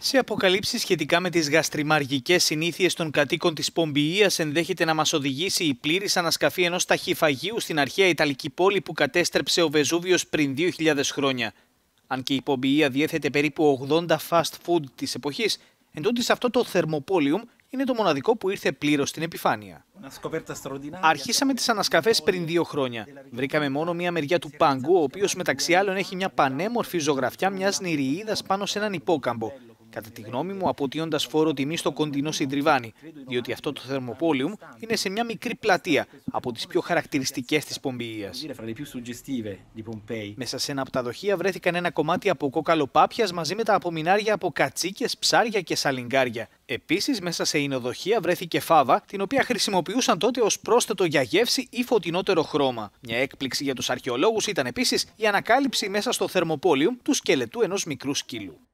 Σε αποκαλύψει σχετικά με τις γαστριμαργικές συνήθειες των κατοίκων της Πομπιεία, ενδέχεται να μας οδηγήσει η πλήρης ανασκαφή ενός ταχυφαγίου στην αρχαία Ιταλική πόλη που κατέστρεψε ο Βεζούβιος πριν 2.000 χρόνια. Αν και η Πομπιεία διέθετε περίπου 80 fast food της εποχής, σε αυτό το θερμοπόλιουμ είναι το μοναδικό που ήρθε πλήρως στην επιφάνεια. Αρχίσαμε τις ανασκαφές πριν δύο χρόνια. Βρήκαμε μόνο μία μεριά του πάγκου, ο οποίος μεταξύ άλλων έχει μια πανέμορφη ζωγραφιά μιας νηριίδας πάνω σε έναν υπόκαμπο κατά τη γνώμη μου αποτείοντας φόρο τιμή στο κοντινό συντριβάνι, διότι αυτό το θερμοπόλιουμ είναι σε μια μικρή πλατεία από τις πιο χαρακτηριστικές της Πομπεία. Μέσα σε ένα από τα δοχεία βρέθηκαν ένα κομμάτι από κόκαλο πάπιας μαζί με τα απομινάρια από κατσίκες, ψάρια και σαλιγκάρια. Επίσης, μέσα σε εινοδοχεία βρέθηκε φάβα, την οποία χρησιμοποιούσαν τότε ως πρόσθετο για γεύση ή φωτεινότερο χρώμα. Μια έκπληξη για τους αρχαιολόγους ήταν επίσης η ανακάλυψη μέσα στο θερμοπόλιουμ του σκελετού ενός μικρού σκύλου.